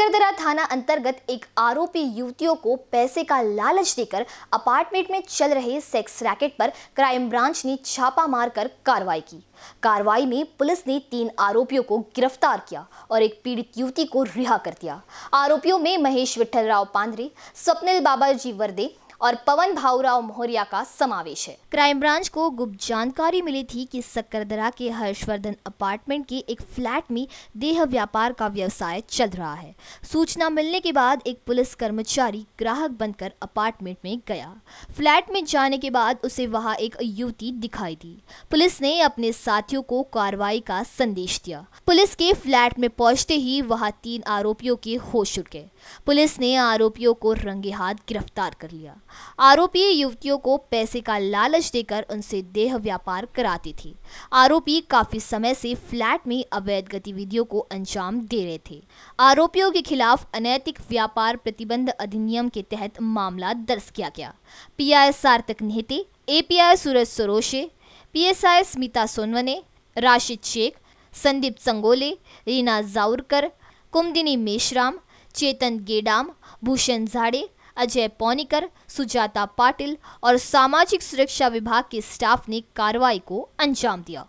शकरदरा थाना अंतर्गत एक आरोपी युवतियों को पैसे का लालच देकर अपार्टमेंट में चल रहे सेक्स रैकेट पर क्राइम ब्रांच ने छापा मारकर कार्रवाई की कार्रवाई में पुलिस ने तीन आरोपियों को गिरफ्तार किया और एक पीड़ित युवती को रिहा कर दिया आरोपियों में महेश विठल राव पांद्रे स्वप्निल बाबाजी वर्दे और पवन भाऊराव मोहरिया का समावेश है क्राइम ब्रांच को गुप्त जानकारी मिली थी कि सक्करदरा के हर्षवर्धन अपार्टमेंट के एक फ्लैट में देह व्यापार का व्यवसाय चल रहा है सूचना मिलने के बाद एक पुलिस कर्मचारी ग्राहक बनकर अपार्टमेंट में गया फ्लैट में जाने के बाद उसे वहां एक युवती दिखाई दी पुलिस ने अपने साथियों को कार्रवाई का संदेश दिया पुलिस के फ्लैट में पहुंचते ही वहां तीन आरोपियों के होश उड़ गए पुलिस ने आरोपियों को रंगे हाथ गिरफ्तार कर लिया आरोपी युवतियों को पैसे का लालच देकर उनसे देह व्यापार कराती थी आरोपी काफी समय से फ्लैट में अवैध गतिविधियों को अंजाम दे रहे थे आरोपियों के खिलाफ अनैतिक व्यापार प्रतिबंध अधिनियम के तहत मामला दर्ज किया गया PI Sarthak Nehte API Suraj Saroshe PSI Smita Sonawane Rashid Shaikh Sandeep Sangole Reena Jaurkar Kumudini Meshram Chetan Gedam Bhushan Jhade Ajay पौनीकर Sujata Patil और सामाजिक सुरक्षा विभाग के स्टाफ ने कार्रवाई को अंजाम दिया